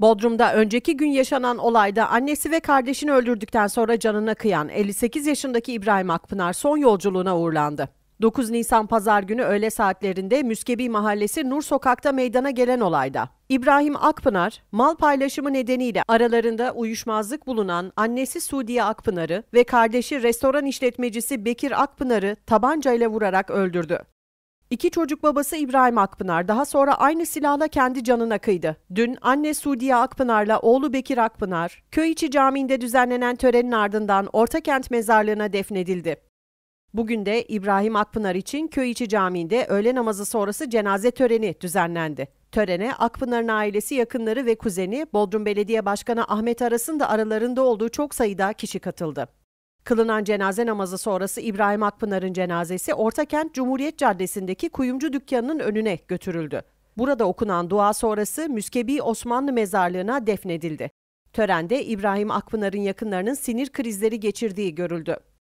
Bodrum'da önceki gün yaşanan olayda annesi ve kardeşini öldürdükten sonra canına kıyan 58 yaşındaki İbrahim Akpınar son yolculuğuna uğurlandı. 9 Nisan pazar günü öğle saatlerinde Müskebi Mahallesi Nur Sokak'ta meydana gelen olayda İbrahim Akpınar, mal paylaşımı nedeniyle aralarında uyuşmazlık bulunan annesi Sudiye Akpınar'ı ve kardeşi restoran işletmecisi Bekir Akpınar'ı tabancayla vurarak öldürdü. İki çocuk babası İbrahim Akpınar daha sonra aynı silahla kendi canına kıydı. Dün anne Sudiye Akpınar'la oğlu Bekir Akpınar, köy içi camiinde düzenlenen törenin ardından Ortakent mezarlığına defnedildi. Bugün de İbrahim Akpınar için köy içi camiinde öğle namazı sonrası cenaze töreni düzenlendi. Törene Akpınar'ın ailesi, yakınları ve kuzeni Bodrum Belediye Başkanı Ahmet Aras'ın da aralarında olduğu çok sayıda kişi katıldı. Kılınan cenaze namazı sonrası İbrahim Akpınar'ın cenazesi Ortakent Cumhuriyet Caddesi'ndeki kuyumcu dükkanının önüne götürüldü. Burada okunan dua sonrası Müskebi Osmanlı mezarlığına defnedildi. Törende İbrahim Akpınar'ın yakınlarının sinir krizleri geçirdiği görüldü.